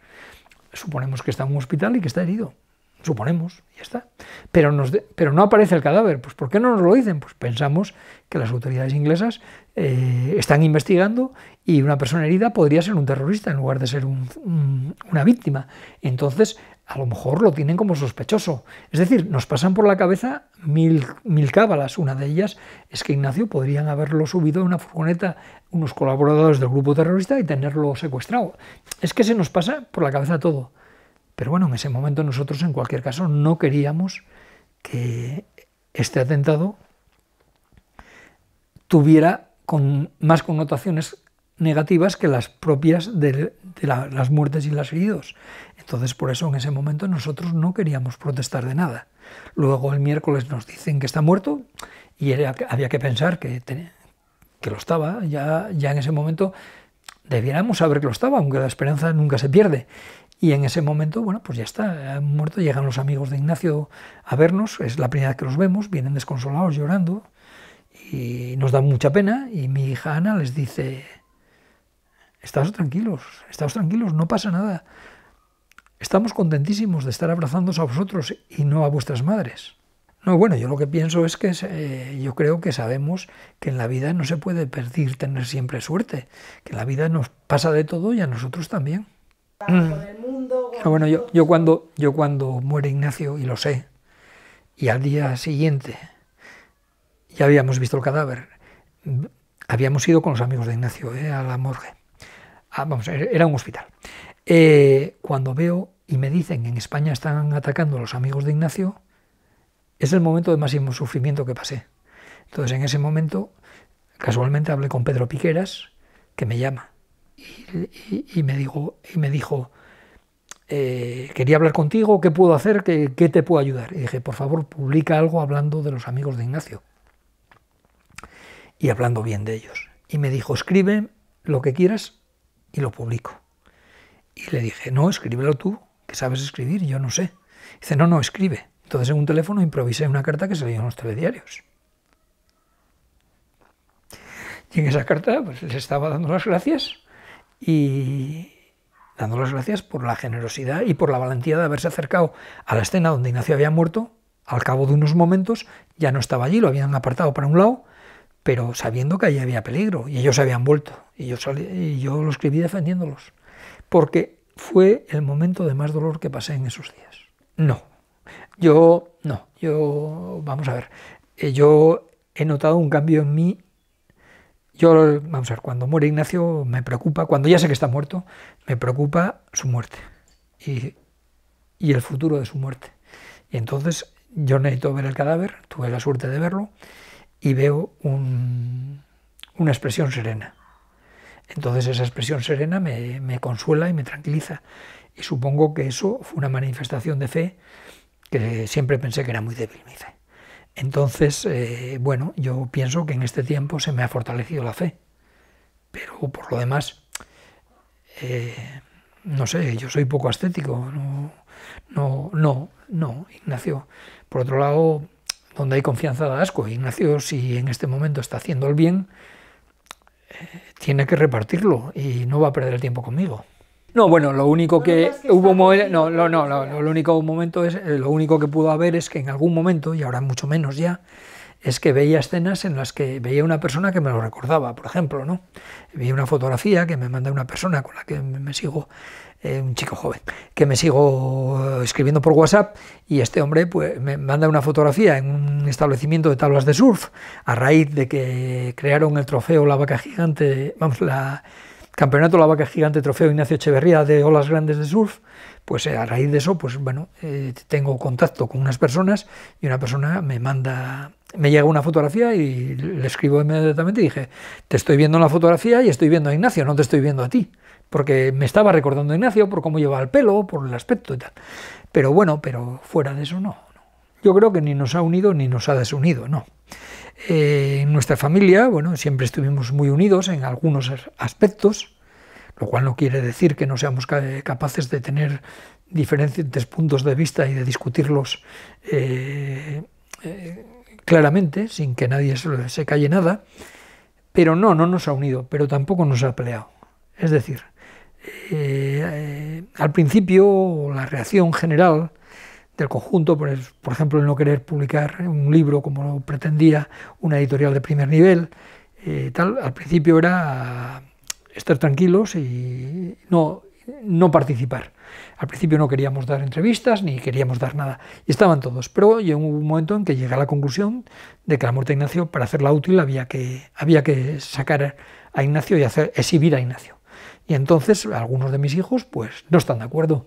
Suponemos que está en un hospital y que está herido. Suponemos, ya está. Pero, no aparece el cadáver. Pues ¿por qué no nos lo dicen? Pues pensamos que las autoridades inglesas eh, están investigando y una persona herida podría ser un terrorista en lugar de ser una víctima. Entonces a lo mejor lo tienen como sospechoso. Es decir, nos pasan por la cabeza mil, mil cábalas. Una de ellas es que Ignacio podrían haberlo subido a una furgoneta unos colaboradores del grupo terrorista y tenerlo secuestrado. Es que se nos pasa por la cabeza todo. Pero bueno, en ese momento nosotros en cualquier caso no queríamos que este atentado tuviera más connotaciones negativas que las propias de, las muertes y las heridos. Entonces, por eso en ese momento nosotros no queríamos protestar de nada. Luego el miércoles nos dicen que está muerto y había que pensar que, que lo estaba. Ya, ya en ese momento debiéramos saber que lo estaba, aunque la esperanza nunca se pierde. Y en ese momento, bueno, pues ya está, han muerto, llegan los amigos de Ignacio a vernos, es la primera vez que los vemos, vienen desconsolados, llorando, y nos da mucha pena, y mi hija Ana les dice, Estamos tranquilos, estamos tranquilos, no pasa nada. Estamos contentísimos de estar abrazándonos a vosotros y no a vuestras madres. No, bueno, yo lo que pienso es que eh, yo creo que sabemos que en la vida no se puede pedir tener siempre suerte, que la vida nos pasa de todo y a nosotros también. bueno, yo, yo, cuando, yo cuando muere Ignacio, y lo sé, y al día siguiente ya habíamos visto el cadáver, habíamos ido con los amigos de Ignacio eh, a la morgue. Ah, era un hospital. Eh, cuando veo y me dicen en España están atacando a los amigos de Ignacio, es el momento de máximo sufrimiento que pasé. Entonces en ese momento casualmente hablé con Pedro Piqueras, que me llama y, me, dijo y me dijo, eh, quería hablar contigo, ¿qué puedo hacer? ¿Qué, ¿Qué, te puedo ayudar? Y dije, por favor, publica algo hablando de los amigos de Ignacio y hablando bien de ellos. Y me dijo, escribe lo que quieras y lo publico. Y le dije, no, escríbelo tú, que sabes escribir, yo no sé. Dice, no, no, escribe. Entonces en un teléfono improvisé una carta que salió en los telediarios. Y en esa carta pues, les estaba dando las gracias y dando las gracias por la generosidad y por la valentía de haberse acercado a la escena donde Ignacio había muerto. Al cabo de unos momentos ya no estaba allí, lo habían apartado para un lado pero sabiendo que allí había peligro y ellos se habían vuelto. Y yo, yo lo escribí defendiéndolos, porque fue el momento de más dolor que pasé en esos días. No, yo no, yo, vamos a ver, eh, yo he notado un cambio en mí. Yo, vamos a ver, cuando muere Ignacio me preocupa, cuando ya sé que está muerto, me preocupa su muerte y, y el futuro de su muerte. Y entonces yo necesito ver el cadáver, tuve la suerte de verlo y veo una expresión serena. Entonces esa expresión serena me, consuela y me tranquiliza. Y supongo que eso fue una manifestación de fe que siempre pensé que era muy débil mi fe. Entonces, eh, bueno, yo pienso que en este tiempo se me ha fortalecido la fe. Pero por lo demás, eh, no sé, yo soy poco ascético. No, no, no, no, Ignacio. Por otro lado, donde hay confianza da asco. Ignacio, si en este momento está haciendo el bien, eh, tiene que repartirlo y no va a perder el tiempo conmigo. No, bueno, lo único que, hubo no, no, no, lo único momento es eh, lo único que pudo haber es que en algún momento y ahora mucho menos ya es que veía escenas en las que veía una persona que me lo recordaba, por ejemplo, ¿no? Vi una fotografía que me manda una persona con la que me sigo eh, un chico joven, que me sigo eh, escribiendo por WhatsApp y este hombre pues, me manda una fotografía en un establecimiento de tablas de surf a raíz de que crearon el trofeo La Vaca Gigante, vamos, la Campeonato La Vaca Gigante Trofeo Ignacio Echeverría de Olas Grandes de Surf pues eh, a raíz de eso, pues bueno, eh, tengo contacto con unas personas y una persona me manda, me llega una fotografía y le escribo inmediatamente y dije, te estoy viendo la fotografía y estoy viendo a Ignacio, no te estoy viendo a ti, porque me estaba recordando a Ignacio por cómo llevaba el pelo, por el aspecto y tal. Pero bueno, pero fuera de eso no. Yo creo que ni nos ha unido ni nos ha desunido, no. Eh, en nuestra familia, bueno, siempre estuvimos muy unidos en algunos aspectos, lo cual no quiere decir que no seamos eh, capaces de tener diferentes puntos de vista y de discutirlos eh, eh, claramente, sin que nadie se, calle nada, pero no, no nos ha unido, pero tampoco nos ha peleado. Es decir, al principio la reacción general del conjunto, por, por ejemplo, el no querer publicar un libro como lo pretendía una editorial de primer nivel, tal, al principio era estar tranquilos y no, no participar. Al principio no queríamos dar entrevistas ni queríamos dar nada. Y estaban todos. Pero llegó un momento en que llegué a la conclusión de que la muerte de Ignacio, para hacerla útil, había que, había que sacar a Ignacio y hacer, exhibir a Ignacio. Y entonces algunos de mis hijos pues no están de acuerdo.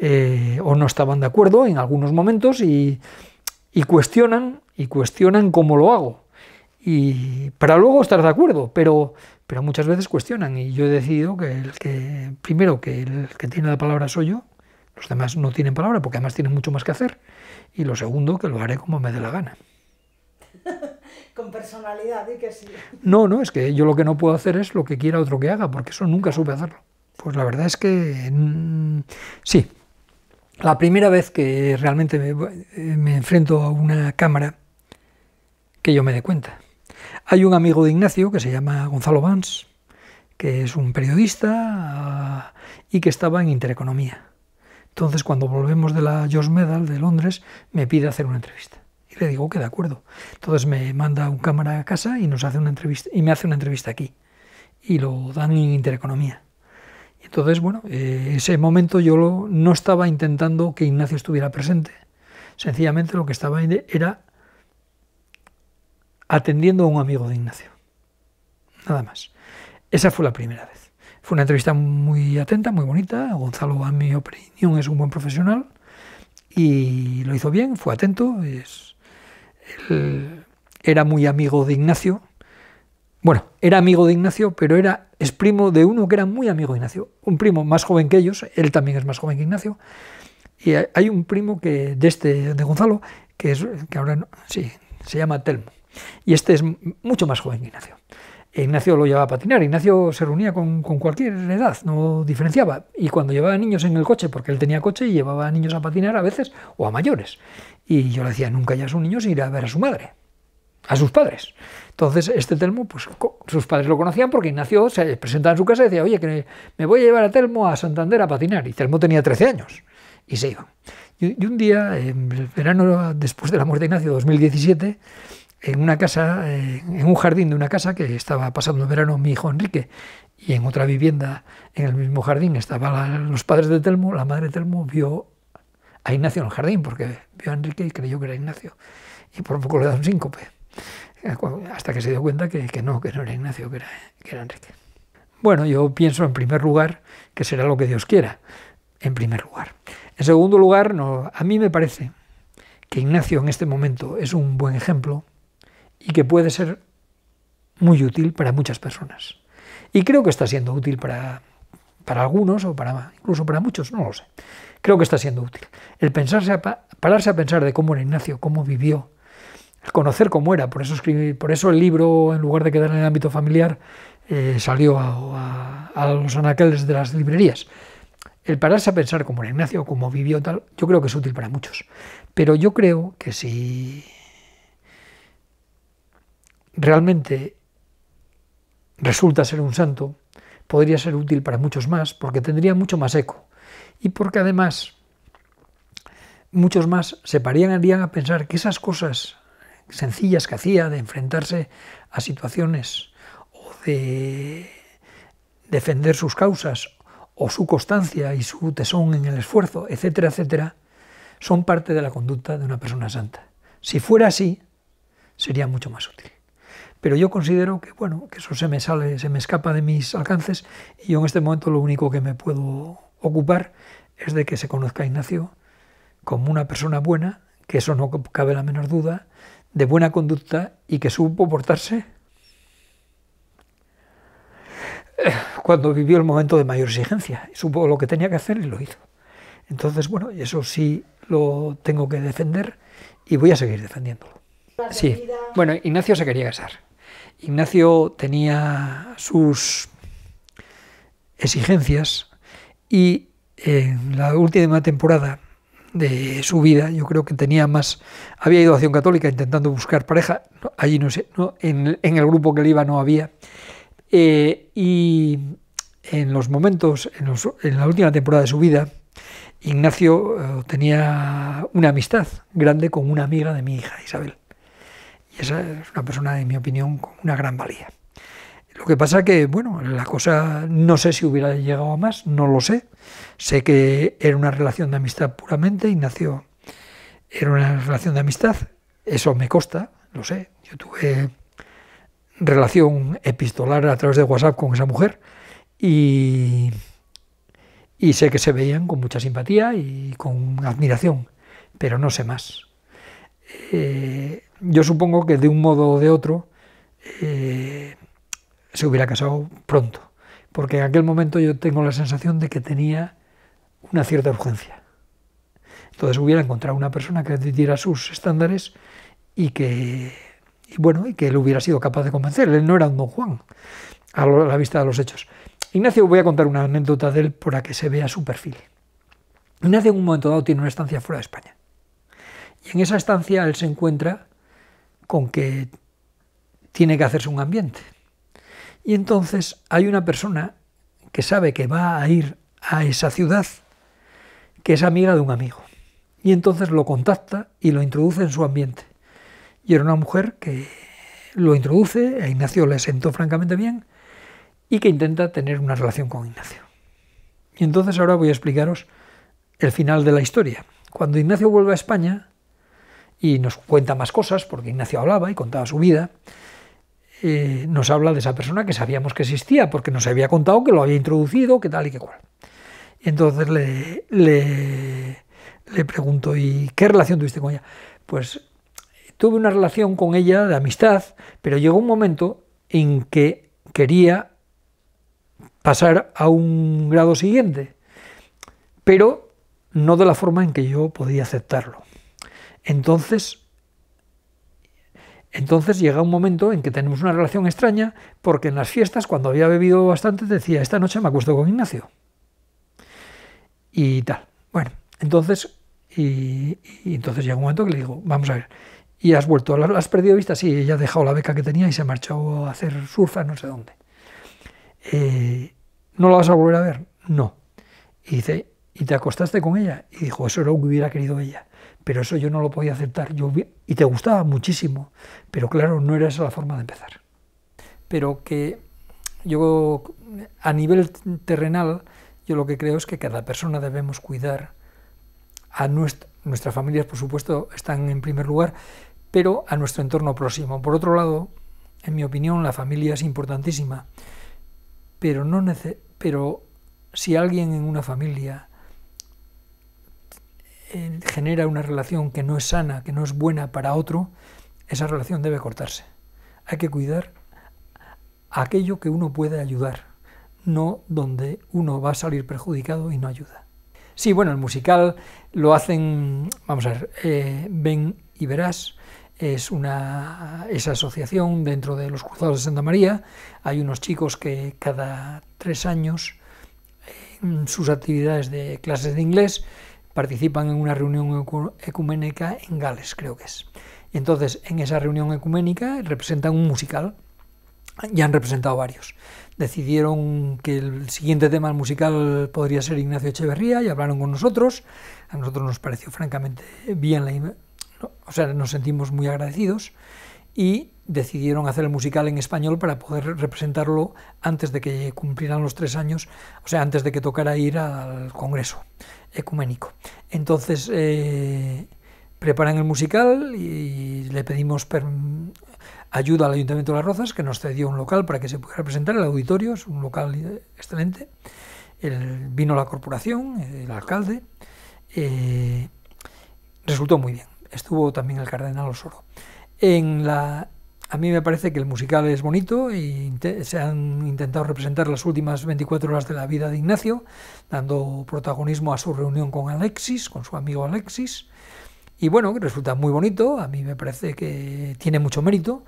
Eh, o no estaban de acuerdo en algunos momentos y, y cuestionan y cuestionan cómo lo hago y para luego estar de acuerdo, pero, pero muchas veces cuestionan y yo he decidido que, el que primero que el que tiene la palabra soy yo, los demás no tienen palabra porque además tienen mucho más que hacer y lo segundo que lo haré como me dé la gana. Con personalidad y que sí. No, no, es que yo lo que no puedo hacer es lo que quiera otro que haga porque eso nunca supe hacerlo. Pues la verdad es que mm, sí. La primera vez que realmente me, eh, me enfrento a una cámara que yo me dé cuenta. Hay un amigo de Ignacio que se llama Gonzalo Vance, que es un periodista ah, y que estaba en Intereconomía. Entonces, cuando volvemos de la George Medal de Londres, me pide hacer una entrevista. Y le digo que de acuerdo. Entonces me manda un cámara a casa y nos hace una entrevista y me hace una entrevista aquí. Y lo dan en Intereconomía. Y entonces, bueno, eh, ese momento yo no estaba intentando que Ignacio estuviera presente. Sencillamente lo que estaba era atendiendo a un amigo de Ignacio. Nada más. Esa fue la primera vez. Fue una entrevista muy atenta, muy bonita. Gonzalo, a mi opinión, es un buen profesional y lo hizo bien, fue atento. él era muy amigo de Ignacio. Bueno, era amigo de Ignacio, pero era es primo de uno que era muy amigo de Ignacio. Un primo más joven que ellos, él también es más joven que Ignacio. Y hay un primo que de este de Gonzalo que es que ahora sí, se llama Telmo. Y este es mucho más joven que Ignacio. Ignacio lo llevaba a patinar, Ignacio se reunía con, con, cualquier edad, no diferenciaba. Y cuando llevaba niños en el coche, porque él tenía coche y llevaba niños a patinar a veces o a mayores. Y yo le decía, nunca ya a un niño y ir a ver a su madre, a sus padres. Entonces, este Telmo, pues sus padres lo conocían porque Ignacio se presentaba en su casa y decía, oye, que me voy a llevar a Telmo a Santander a patinar. Y Telmo tenía 13 años y se iba... Y, y un día, en el verano después de la muerte de Ignacio, 2017, en una casa, eh, en un jardín de una casa que estaba pasando el verano mi hijo Enrique, y en otra vivienda, en el mismo jardín, estaban los padres de Telmo, la madre de Telmo vio a Ignacio en el jardín, porque vio a Enrique y creyó que era Ignacio, y por poco le da un síncope, eh, hasta que se dio cuenta que, no, que no era Ignacio, que era, Enrique. Bueno, yo pienso en primer lugar que será lo que Dios quiera, en primer lugar. En segundo lugar, no, a mí me parece que Ignacio en este momento es un buen ejemplo y que puede ser muy útil para muchas personas. Y creo que está siendo útil para, algunos o para incluso para muchos, no lo sé. Creo que está siendo útil. El pensarse pararse a pensar de cómo era Ignacio, cómo vivió, el conocer cómo era, por eso, escribí, por eso el libro, en lugar de quedar en el ámbito familiar, eh, salió a, a los anaqueles de las librerías. El pararse a pensar cómo era Ignacio, cómo vivió tal, yo creo que es útil para muchos. Pero yo creo que si realmente resulta ser un santo, podría ser útil para muchos más, porque tendría mucho más eco. Y porque además muchos más se pararían a pensar que esas cosas sencillas que hacía de enfrentarse a situaciones o de defender sus causas o su constancia y su tesón en el esfuerzo, etcétera, etcétera, son parte de la conducta de una persona santa. Si fuera así, sería mucho más útil. Pero yo considero que, bueno, que eso se me sale, se me escapa de mis alcances y yo en este momento lo único que me puedo ocupar es de que se conozca a Ignacio como una persona buena, que eso no cabe la menor duda, de buena conducta y que supo portarse cuando vivió el momento de mayor exigencia. Supo lo que tenía que hacer y lo hizo. Entonces, bueno, eso sí lo tengo que defender y voy a seguir defendiéndolo. Sí. Bueno, Ignacio se quería casar. Ignacio tenía sus exigencias y en la última temporada de su vida, yo creo que tenía más, había ido a Acción Católica intentando buscar pareja, allí no sé, ¿no? En, el grupo que le iba no había, eh, y en los momentos, en, la última temporada de su vida, Ignacio eh, tenía una amistad grande con una amiga de mi hija Isabel esa es una persona, en mi opinión, con una gran valía. Lo que pasa que, bueno, la cosa no sé si hubiera llegado a más, no lo sé. Sé que era una relación de amistad puramente, y nació era una relación de amistad, eso me consta, lo sé. Yo tuve relación epistolar a través de WhatsApp con esa mujer y, y sé que se veían con mucha simpatía y con admiración, pero no sé más. Eh, yo supongo que de un modo o de otro eh, se hubiera casado pronto, porque en aquel momento yo tengo la sensación de que tenía una cierta urgencia. Entonces hubiera encontrado una persona que admitiera sus estándares y que, bueno, y que él hubiera sido capaz de convencer. Él no era un don Juan, a la vista de los hechos. Ignacio, voy a contar una anécdota de él para que se vea su perfil. Ignacio en un momento dado tiene una estancia fuera de España. Y en esa estancia él se encuentra con que tiene que hacerse un ambiente. Y entonces hay una persona que sabe que va a ir a esa ciudad, que es amiga de un amigo. Y entonces lo contacta y lo introduce en su ambiente. Y era una mujer que lo introduce, a e Ignacio le sentó francamente bien, y que intenta tener una relación con Ignacio. Y entonces ahora voy a explicaros el final de la historia. Cuando Ignacio vuelve a España, y nos cuenta más cosas, porque Ignacio hablaba y contaba su vida, eh, nos habla de esa persona que sabíamos que existía, porque nos había contado que lo había introducido, que tal y que cual. Entonces le, le, le pregunto, ¿y qué relación tuviste con ella? Pues tuve una relación con ella de amistad, pero llegó un momento en que quería pasar a un grado siguiente, pero no de la forma en que yo podía aceptarlo entonces, entonces llega un momento en que tenemos una relación extraña, porque en las fiestas, cuando había bebido bastante, decía, esta noche me acuesto con Ignacio. Y tal. Bueno, entonces, y, entonces llega un momento que le digo, vamos a ver, ¿y has vuelto? ¿Has perdido vista? Sí, ella ha dejado la beca que tenía y se ha marchado a hacer surfas no sé dónde. Eh, ¿No la vas a volver a ver? No. Y dice, ¿y te acostaste con ella? Y dijo, eso era lo que hubiera querido ella pero eso yo no lo podía aceptar. Yo, y te gustaba muchísimo, pero claro, no era esa la forma de empezar. Pero que yo, a nivel terrenal, yo lo que creo es que cada persona debemos cuidar a nuestra, nuestras familias, por supuesto, están en primer lugar, pero a nuestro entorno próximo. Por otro lado, en mi opinión, la familia es importantísima, pero, no pero si alguien en una familia genera una relación que no es sana, que no es buena para otro, esa relación debe cortarse. Hay que cuidar aquello que uno puede ayudar, no donde uno va a salir perjudicado y no ayuda. Sí, bueno, el musical lo hacen, vamos a ver, Ven eh, y Verás, es una, esa asociación dentro de los Cruzados de Santa María. Hay unos chicos que cada tres años, en sus actividades de clases de inglés, participan en una reunión ecuménica en Gales, creo que es. entonces, en esa reunión ecuménica representan un musical. Ya han representado varios. Decidieron que el siguiente tema musical podría ser Ignacio Echeverría y hablaron con nosotros. A nosotros nos pareció francamente bien la... o sea, nos sentimos muy agradecidos y decidieron hacer el musical en español para poder representarlo antes de que cumplieran los tres años, o sea, antes de que tocara ir al Congreso Ecuménico. Entonces, eh, preparan el musical y le pedimos ayuda al Ayuntamiento de Las Rozas, que nos cedió un local para que se pudiera representar el auditorio, es un local excelente. vino la corporación, el alcalde, eh, resultó muy bien. Estuvo también el cardenal Osoro a mí me parece que el musical es bonito y se han intentado representar las últimas 24 horas de la vida de Ignacio, dando protagonismo a su reunión con Alexis, con su amigo Alexis. Y bueno, resulta muy bonito, a mí me parece que tiene mucho mérito.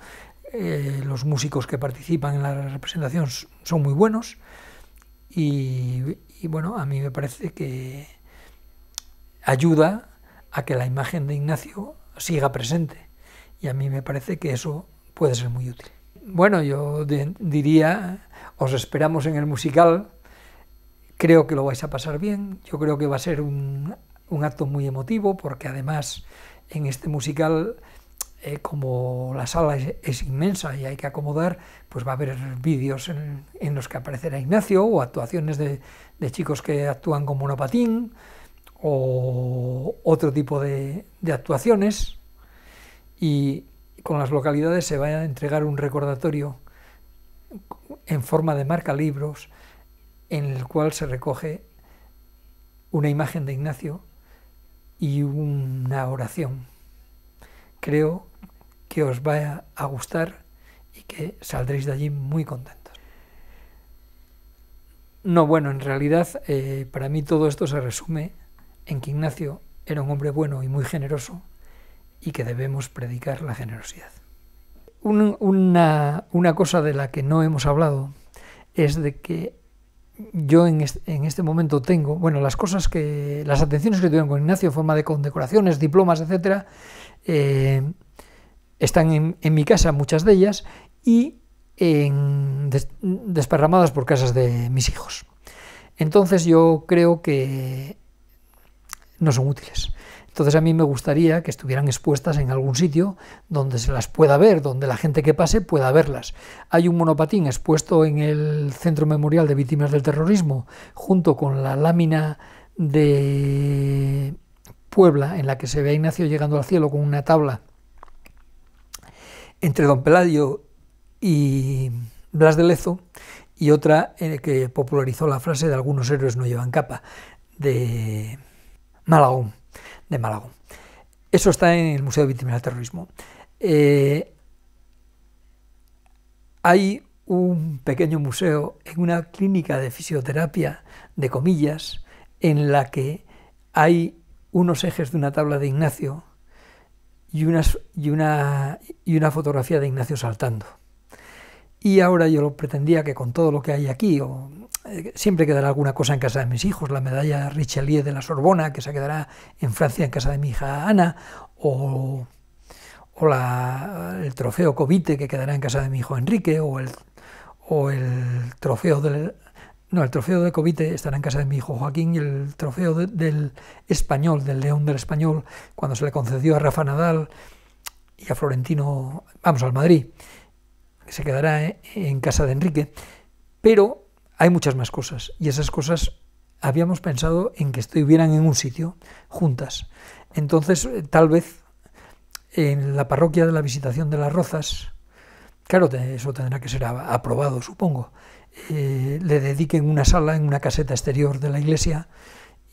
Eh, los músicos que participan en la representación son muy buenos. y bueno, a mí me parece que ayuda a que la imagen de Ignacio siga presente y a mí me parece que eso puede ser muy útil. Bueno, yo diría, os esperamos en el musical, creo que lo vais a pasar bien, yo creo que va a ser un, acto muy emotivo porque además en este musical eh, como la sala es, inmensa y hay que acomodar, pues va a haber vídeos en, los que aparecerá Ignacio o actuaciones de, chicos que actúan con monopatín o otro tipo de actuaciones y con las localidades se va a entregar un recordatorio en forma de marca libros en el cual se recoge una imagen de Ignacio y una oración. Creo que os va a gustar y que saldréis de allí muy contentos. No, bueno, en realidad eh, para mí todo esto se resume en que Ignacio era un hombre bueno y muy generoso y que debemos predicar la generosidad. una, cosa de la que no hemos hablado es de que yo en este, momento tengo, bueno, las cosas que, las atenciones que tuve con Ignacio en forma de condecoraciones, diplomas, etcétera, eh, están en, mi casa muchas de ellas y desparramadas por casas de mis hijos. Entonces yo creo que no son útiles. Entonces a mí me gustaría que estuvieran expuestas en algún sitio donde se las pueda ver, donde la gente que pase pueda verlas. Hay un monopatín expuesto en el Centro Memorial de Víctimas del Terrorismo, junto con la lámina de Puebla, en la que se ve a Ignacio llegando al cielo con una tabla entre Don Peladio y Blas de Lezo, y otra en eh, que popularizó la frase de algunos héroes no llevan capa, de Malagón de Málaga. Eso está en el Museo de Víctimas del Terrorismo. Eh, hay un pequeño museo en una clínica de fisioterapia, de comillas, en la que hay unos ejes de una tabla de Ignacio y, y, una, y una fotografía de Ignacio saltando. Y ahora yo lo pretendía que con todo lo que hay aquí, o siempre quedará alguna cosa en casa de mis hijos, la medalla Richelieu de la Sorbona, que se quedará en Francia en casa de mi hija Ana, o, la, el trofeo Covite, que quedará en casa de mi hijo Enrique, o el, o el trofeo del... No, el trofeo de Covite estará en casa de mi hijo Joaquín y el trofeo del español, del león del español, cuando se le concedió a Rafa Nadal y a Florentino, vamos, al Madrid, que se quedará eh, en casa de Enrique. Pero hay muchas más cosas y esas cosas habíamos pensado en que estuvieran en un sitio juntas. Entonces, tal vez en la parroquia de la Visitación de las Rozas, claro, eso tendrá que ser aprobado, supongo, eh, le dediquen una sala en una caseta exterior de la iglesia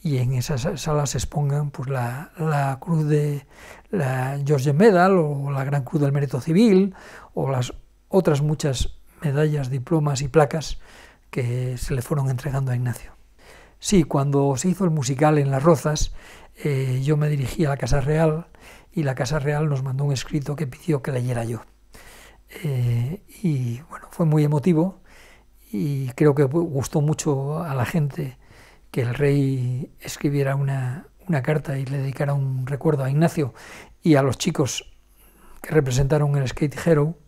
y en esas sala se expongan pues, la, la cruz de la George Medal o la Gran Cruz del Mérito Civil o las otras muchas medallas, diplomas y placas que se le fueron entregando a Ignacio. Sí, cuando se hizo el musical en Las Rozas, eh, yo me dirigí a la Casa Real y la Casa Real nos mandó un escrito que pidió que leyera yo. Eh, y bueno, fue muy emotivo y creo que gustó mucho a la gente que el rey escribiera una, carta y le dedicara un recuerdo a Ignacio y a los chicos que representaron el Skate Hero.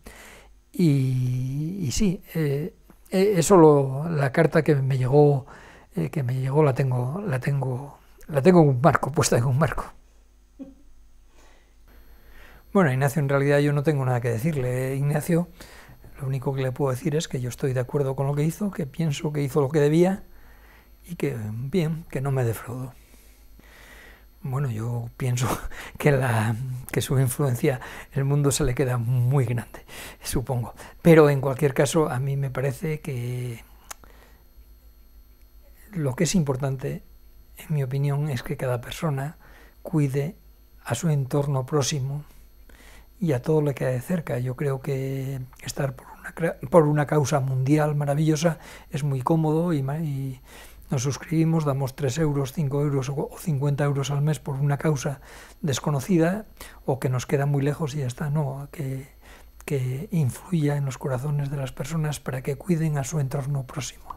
Y, sí, eh, eh, eso la carta que me llegó, eh, que me llegó la tengo, la tengo, la tengo en un marco, puesta en un marco. Bueno, Ignacio, en realidad yo no tengo nada que decirle. ¿eh? Ignacio, lo único que le puedo decir es que yo estoy de acuerdo con lo que hizo, que pienso que hizo lo que debía y que, bien, que no me defraudó bueno, yo pienso que, la, su influencia en el mundo se le queda muy grande, supongo. Pero en cualquier caso, a mí me parece que lo que es importante, en mi opinión, es que cada persona cuide a su entorno próximo y a todo lo que hay de cerca. Yo creo que estar por una, por una causa mundial maravillosa es muy cómodo y, y nos suscribimos, damos 3 euros, 5 euros o 50 euros al mes por una causa desconocida o que nos queda muy lejos y ya está, no, que, que influya en los corazones de las personas para que cuiden a su entorno próximo.